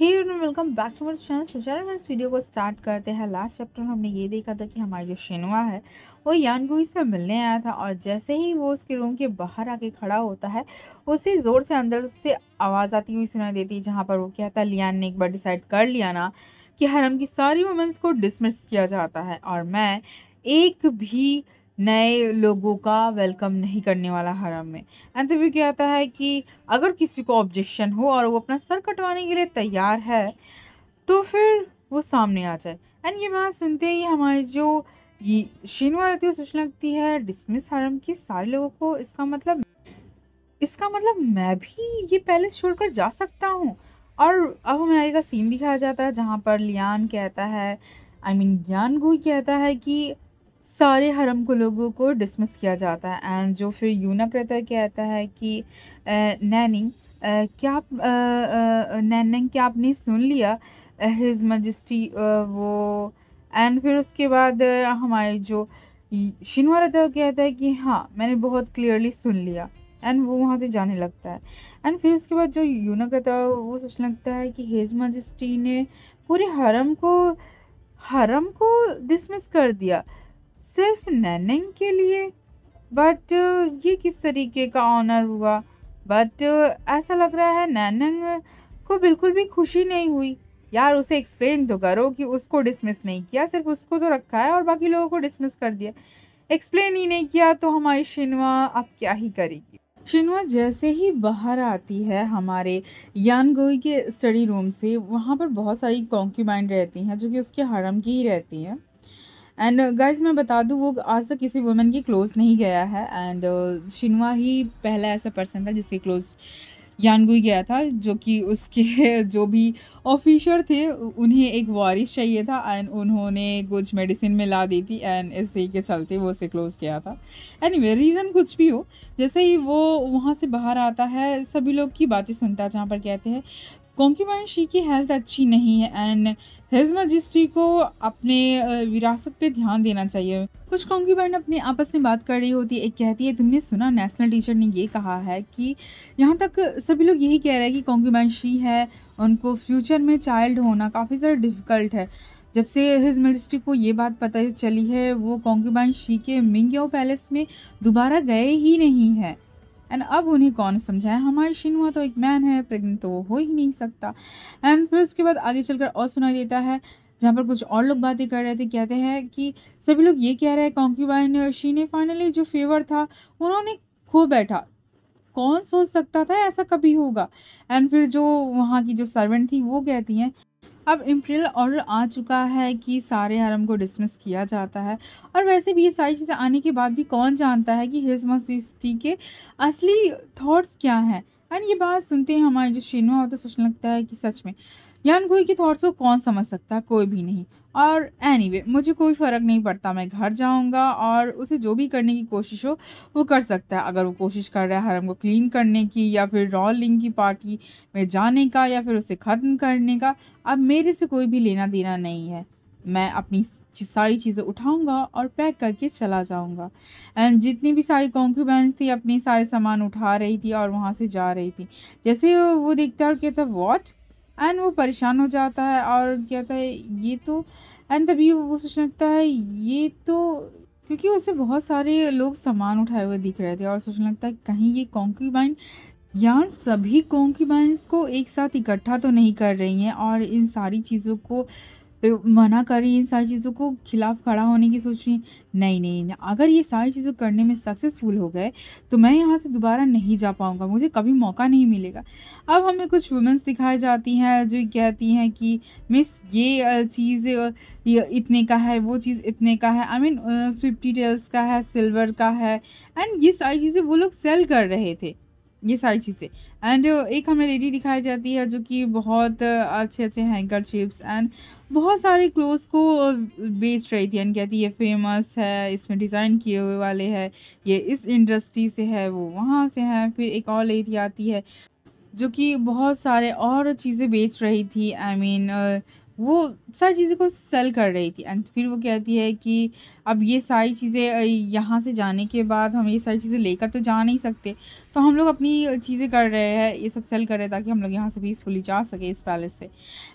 He welcome back to my channel सोचा चल इस वीडियो को स्टार्ट करते हैं लास्ट चैप्टर में हमने ये देखा था कि हमारी जो शिनवा है वो यानगुई से मिलने आया था और जैसे ही वो उसके रूम के बाहर आके खड़ा होता है उसे ज़ोर से अंदर से आवाज़ आती हुई सुनाई देती है जहाँ पर वो क्या था लियान ने एक बार डिसाइड कर लिया ना कि हरम की सारी वुमेंस को डिसमिस किया जाता है और मैं एक भी नए लोगों का वेलकम नहीं करने वाला हरम में एंथव्यू कहता है कि अगर किसी को ऑब्जेक्शन हो और वो अपना सर कटवाने के लिए तैयार है तो फिर वो सामने आ जाए एंड ये बात सुनते ही हमारे जो ये शीनवा रहती है सोचने लगती है डिसमिस हरम के सारे लोगों को इसका मतलब इसका मतलब मैं भी ये पैलेस छोड़कर जा सकता हूँ और अब हमें आगे का सीन दिखाया जाता है जहाँ पर लियान कहता है आई मीन ज्ञान गुई कहता है कि सारे हरम को लोगों को डिसमिस किया जाता है एंड जो फिर यूनक रहता है कहता है कि नैनिंग क्या आप नैनिंग क्या आपने सुन लिया हिज मजस्टी वो एंड फिर उसके बाद हमारे जो शिनवा रहता है कहता है कि हाँ मैंने बहुत क्लियरली सुन लिया एंड वो वहाँ से जाने लगता है एंड फिर उसके बाद जो यूनक रहता है वो सोचने लगता है कि हेज मजिस्टी ने पूरे हरम को हरम को डिसमिस कर दिया सिर्फ नैनिंग के लिए बट ये किस तरीके का ऑनर हुआ बट ऐसा लग रहा है नैनिंग को बिल्कुल भी खुशी नहीं हुई यार उसे एक्सप्लेन तो करो कि उसको डिसमिस नहीं किया सिर्फ उसको तो रखा है और बाकी लोगों को डिसमिस कर दिया एक्सप्लेन ही नहीं किया तो हमारी शिनवा अब क्या ही करेगी शिनवा जैसे ही बाहर आती है हमारे यानगोई के स्टडी रूम से वहाँ पर बहुत सारी कॉन्क्यूमाइंड रहती हैं जो कि उसके हरम की ही रहती हैं एंड गाइज uh, मैं बता दूँ वो आज तक किसी वुमेन की क्लोज नहीं गया है एंड uh, शिनवा ही पहला ऐसा पर्सन था जिसके क्लोज यानगुई गया था जो कि उसके जो भी ऑफिशर थे उन्हें एक वारिस चाहिए था एंड उन्होंने कुछ मेडिसिन में ला दी थी एंड इसी के चलते वो उसे क्लोज़ किया था एनी anyway, रीज़न कुछ भी हो जैसे ही वो वहाँ से बाहर आता है सभी लोग की बातें सुनता है जहाँ पर कहते हैं कोंकीबाइन शी की हेल्थ अच्छी नहीं है एंड हिज मजिस्ट्री को अपने विरासत पे ध्यान देना चाहिए कुछ बहन अपने आपस में बात कर रही होती है एक कहती है तुमने सुना नेशनल टीचर ने ये कहा है कि यहाँ तक सभी लोग यही कह रहे हैं कि बहन शी है उनको फ्यूचर में चाइल्ड होना काफ़ी ज़्यादा डिफ़िकल्ट है जब से हिज मजिस्ट्री को ये बात पता चली है वो कॉन्क्यूबाइन शी के मिंग पैलेस में दोबारा गए ही नहीं है एंड अब उन्हें कौन समझाए हमारी शिनवा तो एक मैन है प्रेगनेंट तो वो हो ही नहीं सकता एंड फिर उसके बाद आगे चलकर और सुनाई देता है जहाँ पर कुछ और लोग बातें कर रहे थे कहते हैं कि सभी लोग ये कह रहे हैं कॉन्क्यूबाइन शी ने फाइनली जो फेवर था उन्होंने खो बैठा कौन सोच सकता था ऐसा कभी होगा एंड फिर जो वहाँ की जो सर्वेंट थी वो कहती हैं अब इम्प्रियल ऑर्डर आ चुका है कि सारे हरम को डिसमिस किया जाता है और वैसे भी ये सारी चीज़ें आने के बाद भी कौन जानता है कि हिज मसीस्टी के असली थाट्स क्या हैं एंड ये बात सुनते ही हमारे जो शिनवा होता है सोचने लगता है कि सच में यान गोई की थॉट्स को कौन समझ सकता कोई भी नहीं और एनी anyway, मुझे कोई फ़र्क नहीं पड़ता मैं घर जाऊंगा और उसे जो भी करने की कोशिश हो वो कर सकता है अगर वो कोशिश कर रहा है हरम को क्लीन करने की या फिर रॉलिंग की पार्टी में जाने का या फिर उसे ख़त्म करने का अब मेरे से कोई भी लेना देना नहीं है मैं अपनी सारी चीज़ें उठाऊंगा और पैक करके चला जाऊंगा एंड जितनी भी सारी कॉन्क्यूबेंस थी अपने सारे सामान उठा रही थी और वहाँ से जा रही थी जैसे वो देखता और कहता वॉट एंड वो परेशान हो जाता है और कहता है ये तो एंड तभी वो सोचने लगता है ये तो क्योंकि उसे बहुत सारे लोग सामान उठाए हुए दिख रहे थे और सोचने लगता है कहीं ये कॉन्की बाइन यार सभी बाइन को एक साथ इकट्ठा तो नहीं कर रही हैं और इन सारी चीज़ों को तो मना कर रही है इन सारी चीज़ों को खिलाफ खड़ा होने की सोच रही नहीं नहीं नहीं अगर ये सारी चीज़ें करने में सक्सेसफुल हो गए तो मैं यहाँ से दोबारा नहीं जा पाऊँगा मुझे कभी मौका नहीं मिलेगा अब हमें कुछ वुमेंस दिखाई जाती हैं जो कहती हैं कि मिस ये चीज़ इतने का है वो चीज़ इतने का है आई मीन फिफ्टी टेल्स का है सिल्वर का है एंड ये सारी चीज़ें वो लोग सेल कर रहे थे ये सारी चीज़ें एंड uh, एक हमें लेडी दिखाई जाती है जो कि बहुत अच्छे अच्छे हैंकर चिप्स एंड बहुत सारे क्लोथ्स को बेच रही थी एंड कहती ये फेमस है इसमें डिज़ाइन किए हुए वाले है ये इस इंडस्ट्री से है वो वहाँ से है फिर एक और लेडी आती है जो कि बहुत सारे और चीज़ें बेच रही थी I I mean mean, uh, वो सारी चीज़ें को सेल कर रही थी एंड फिर वो कहती है कि अब ये सारी चीज़ें यहाँ से जाने के बाद हम ये सारी चीज़ें लेकर तो जा नहीं सकते तो हम लोग अपनी चीज़ें कर रहे हैं ये सब सेल कर रहे हैं ताकि हम लोग यहाँ से पीसफुली जा सके इस पैलेस से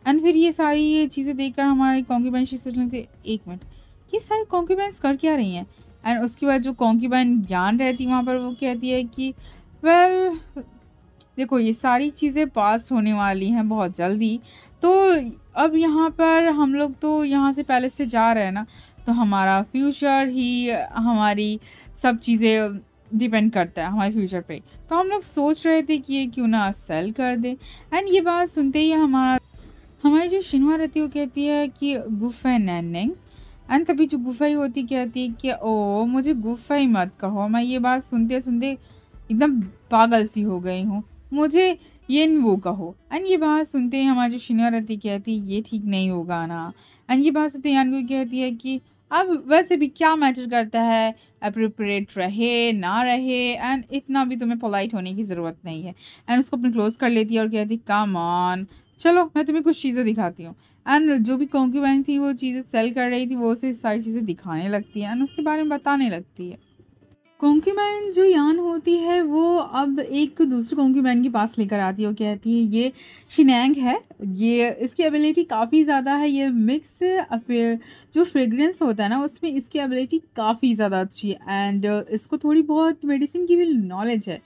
एंड फिर ये सारी चीज़ें देख कर हमारे कॉन्क्यूबेंस सोचने लगते एक मिनट ये सारी कॉन्क्यूबेंस कर क्या रही हैं एंड उसके बाद जो कॉन्क्यूबेन ज्ञान रहती वहाँ पर वो कहती है कि वेल देखो ये सारी चीज़ें पास होने वाली हैं बहुत जल्दी तो अब यहाँ पर हम लोग तो यहाँ से पहले से जा रहे हैं ना तो हमारा फ्यूचर ही हमारी सब चीज़ें डिपेंड करता है हमारे फ्यूचर पे तो हम लोग सोच रहे थे कि ये क्यों ना सेल कर दे एंड ये बात सुनते ही हमारा हमारी जो शिनवा रहती है वो कहती है कि गुफा नैनिंग एंड तभी जो गुफाई होती कहती है कि ओ मुझे गुफाई मत कहो मैं ये बात सुनते सुनते एकदम पागल सी हो गई हूँ मुझे येन वो कहो एंड ये बात सुनते हैं हमारी जो शिनारती कहती है ये ठीक नहीं होगा ना एंड ये बात सुनते यान को कहती है कि अब वैसे भी क्या मैटर करता है अप्रोप्रिएट रहे ना रहे एंड इतना भी तुम्हें पोलाइट होने की ज़रूरत नहीं है एंड उसको अपने क्लोज कर लेती है और कहती कम ऑन चलो मैं तुम्हें कुछ चीज़ें दिखाती हूँ एंड जो भी कॉन्क्यूबाइन थी वो चीज़ें सेल कर रही थी वो उसे सारी चीज़ें दिखाने लगती है एंड उसके बारे में बताने लगती है कॉन्क्यूबाइन जो यान होती है वो अब एक दूसरे कॉन्क्यूबाइन के पास लेकर आती है और कहती है ये शिनैंग है ये इसकी एबिलिटी काफ़ी ज़्यादा है ये मिक्स अफेयर जो फ्रेगरेंस होता है ना उसमें इसकी एबिलिटी काफ़ी ज़्यादा अच्छी है एंड uh, इसको थोड़ी बहुत मेडिसिन की भी नॉलेज है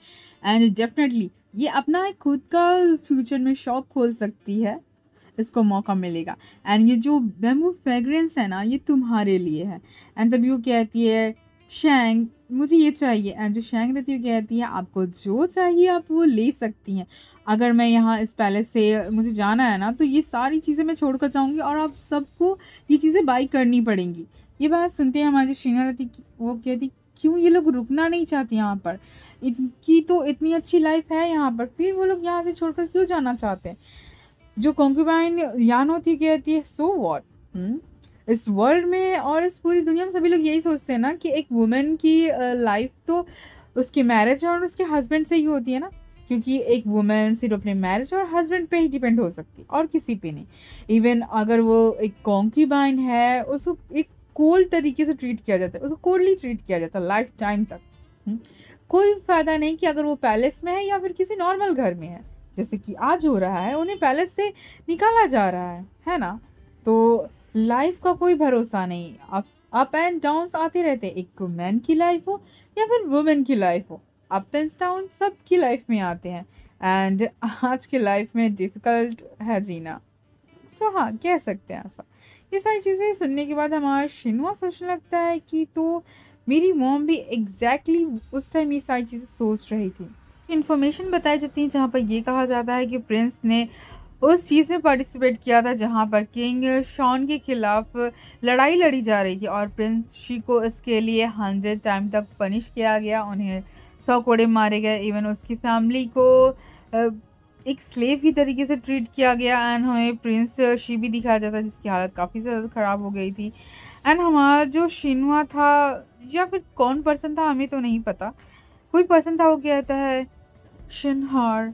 एंड डेफिनेटली ये अपना खुद का फ्यूचर में शॉप खोल सकती है इसको मौका मिलेगा एंड ये जो बेम्बू फ्रेगरेंस है ना ये तुम्हारे लिए है एंड तभी वो कहती है शेंग मुझे ये चाहिए एंड जो शैंग रहती है कहती है आपको जो चाहिए आप वो ले सकती हैं अगर मैं यहाँ इस पैलेस से मुझे जाना है ना तो ये सारी चीज़ें मैं छोड़ कर जाऊँगी और आप सबको ये चीज़ें बाई करनी पड़ेंगी ये बात सुनते हैं हमारी जो शीना रहती वो कहती क्यों ये लोग रुकना नहीं चाहते यहाँ पर इनकी तो इतनी अच्छी लाइफ है यहाँ पर फिर वो लोग यहाँ से छोड़कर क्यों जाना चाहते हैं जो कॉन्क्यूबाइन यान होती कहती है सो वॉट इस वर्ल्ड में और इस पूरी दुनिया में सभी लोग यही सोचते हैं ना कि एक वुमेन की लाइफ तो उसकी मैरिज और उसके हस्बैंड से ही होती है ना क्योंकि एक वुमेन सिर्फ अपने मैरिज और हस्बैंड पे ही डिपेंड हो सकती और किसी पे नहीं इवन अगर वो एक बाइन है उसको एक कोल्ड तरीके से ट्रीट किया जाता है उसको कोल्डली ट्रीट किया जाता है लाइफ टाइम तक हम्म। कोई फ़ायदा नहीं कि अगर वो पैलेस में है या फिर किसी नॉर्मल घर में है जैसे कि आज हो रहा है उन्हें पैलेस से निकाला जा रहा है है ना तो लाइफ का कोई भरोसा नहीं अप अप एंड डाउन्स आते रहते एक मैन की लाइफ हो या फिर वुमेन की लाइफ हो अप एंड डाउन सब की लाइफ में आते हैं एंड आज की लाइफ में डिफ़िकल्ट है जीना सो so, हाँ कह सकते हैं ऐसा ये सारी चीज़ें सुनने के बाद हमारा शिनवा सोचने लगता है कि तो मेरी मोम भी एग्जैक्टली exactly उस टाइम ये सारी चीज़ें सोच रही थी इन्फॉर्मेशन बताई जाती है जहाँ पर यह कहा जाता है कि प्रिंस ने उस चीज़ में पार्टिसिपेट किया था जहाँ पर किंग शॉन के खिलाफ लड़ाई लड़ी जा रही थी और प्रिंस शी को इसके लिए हंड्रेड टाइम तक पनिश किया गया उन्हें सौ कोड़े मारे गए इवन उसकी फैमिली को एक स्लेव की तरीके से ट्रीट किया गया एंड हमें प्रिंस शी भी दिखाया जाता जिसकी हालत काफ़ी ज़्यादा ख़राब हो गई थी एंड हमारा जो शिनवा था या फिर कौन पर्सन था हमें तो नहीं पता कोई पर्सन था वो कहता है शिनहार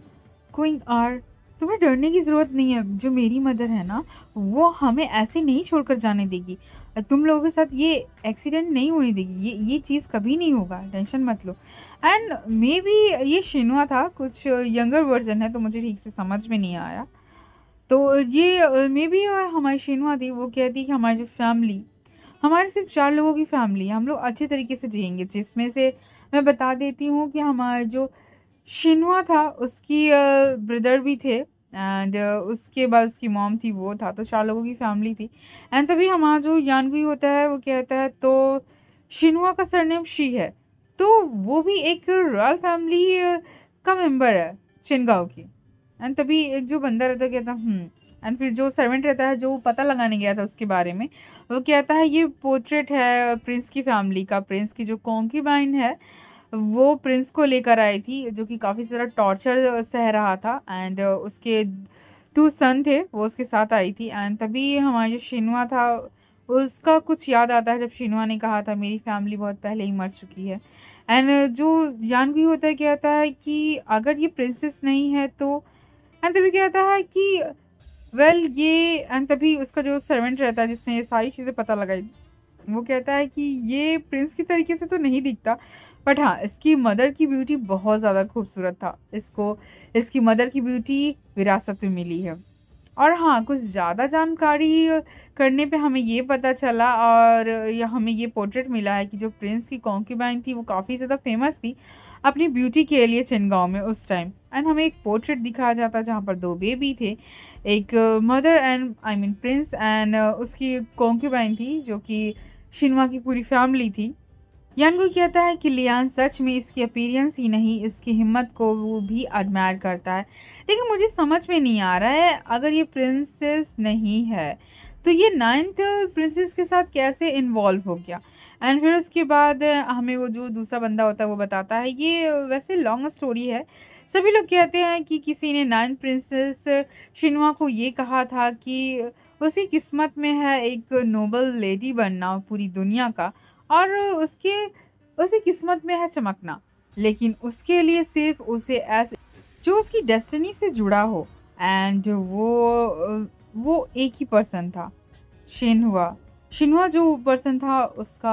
क्विंग आर तुम्हें डरने की ज़रूरत नहीं है जो मेरी मदर है ना वो हमें ऐसे नहीं छोड़कर जाने देगी तुम लोगों के साथ ये एक्सीडेंट नहीं होने देगी ये ये चीज़ कभी नहीं होगा टेंशन मत लो एंड मे बी ये शिनुआ था कुछ यंगर वर्जन है तो मुझे ठीक से समझ में नहीं आया तो ये मे बी हमारी शिनुआ थी वो कहती कि हमारी जो फैमिली हमारे सिर्फ चार लोगों की फैमिली है हम लोग अच्छे तरीके से जियेंगे जिसमें से मैं बता देती हूँ कि हमारे जो शिनवा था उसकी ब्रदर भी थे एंड उसके बाद उसकी मॉम थी वो था तो चार लोगों की फैमिली थी एंड तभी हमारा जो यानगुई होता है वो कहता है तो शिनवा का सरनेम शी है तो वो भी एक रॉयल फैमिली का मेंबर है चिनगाव की एंड तभी एक जो बंदा रहता है कहता हम्म, एंड फिर जो सर्वेंट रहता है जो पता लगाने गया था उसके बारे में वो कहता है ये पोर्ट्रेट है प्रिंस की फैमिली का प्रिंस की जो कॉन्की बाइन है वो प्रिंस को लेकर आई थी जो कि काफ़ी सारा टॉर्चर सह रहा था एंड उसके टू सन थे वो उसके साथ आई थी एंड तभी हमारा जो शिनवा था उसका कुछ याद आता है जब शिनवा ने कहा था मेरी फैमिली बहुत पहले ही मर चुकी है एंड जो जानवी होता है कहता है कि अगर ये प्रिंसेस नहीं है तो एंड तभी कहता है कि वेल well, ये एंड तभी उसका जो सर्वेंट रहता है जिसने ये सारी चीज़ें पता लगाई वो कहता है कि ये प्रिंस की तरीके से तो नहीं दिखता बट हाँ इसकी मदर की ब्यूटी बहुत ज़्यादा खूबसूरत था इसको इसकी मदर की ब्यूटी विरासत में मिली है और हाँ कुछ ज़्यादा जानकारी करने पे हमें ये पता चला और या हमें ये पोर्ट्रेट मिला है कि जो प्रिंस की कॉन्क्यूबाइन थी वो काफ़ी ज़्यादा फेमस थी अपनी ब्यूटी के लिए चिनगांव में उस टाइम एंड हमें एक पोर्ट्रेट दिखाया जाता जहाँ पर दो बेबी थे एक mother and I mean prince and उसकी कॉन्क्यूबाइन थी जो कि शिनवा की पूरी फैमिली थी यांगू कहता है कि लियान सच में इसकी अपीरियंस ही नहीं इसकी हिम्मत को वो भी एडमायर करता है लेकिन मुझे समझ में नहीं आ रहा है अगर ये प्रिंसेस नहीं है तो ये नाइन्थ प्रिंसेस के साथ कैसे इन्वॉल्व हो गया एंड फिर उसके बाद हमें वो जो दूसरा बंदा होता है वो बताता है ये वैसे लॉन्ग स्टोरी है सभी लोग कहते हैं कि किसी ने नाइन्थ प्रिंसेस शिनवा को ये कहा था कि उसकी किस्मत में है एक नोबल लेडी बनना पूरी दुनिया का और उसके उसी किस्मत में है चमकना लेकिन उसके लिए सिर्फ उसे ऐसे जो उसकी डेस्टिनी से जुड़ा हो एंड वो वो एक ही पर्सन था शिन हुआ जो पर्सन था उसका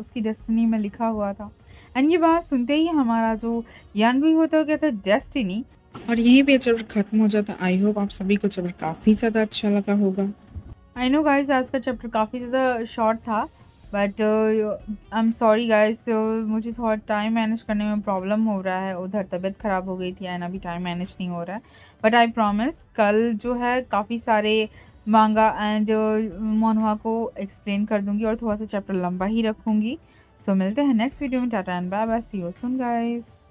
उसकी डेस्टिनी में लिखा हुआ था एंड ये बात सुनते ही हमारा जो यानगुई होता है कहता था डेस्टिनी और यहीं पे चैप्टर खत्म हो जाता आई होप आप सभी को चैप्टर काफ़ी ज़्यादा अच्छा लगा होगा आई नो गाइज आज का चैप्टर काफ़ी ज़्यादा शॉर्ट था but I am sorry guys मुझे थोड़ा टाइम मैनेज करने में प्रॉब्लम हो रहा है उधर तबीयत ख़राब हो गई थी एंड अभी टाइम मैनेज नहीं हो रहा है बट आई प्रॉमिस कल जो है काफ़ी सारे मांगा एंड uh, मोनवा को एक्सप्लेन कर दूंगी और थोड़ा सा चैप्टर लंबा ही रखूँगी सो so, मिलते हैं नेक्स्ट वीडियो में tata and bye bye see you soon guys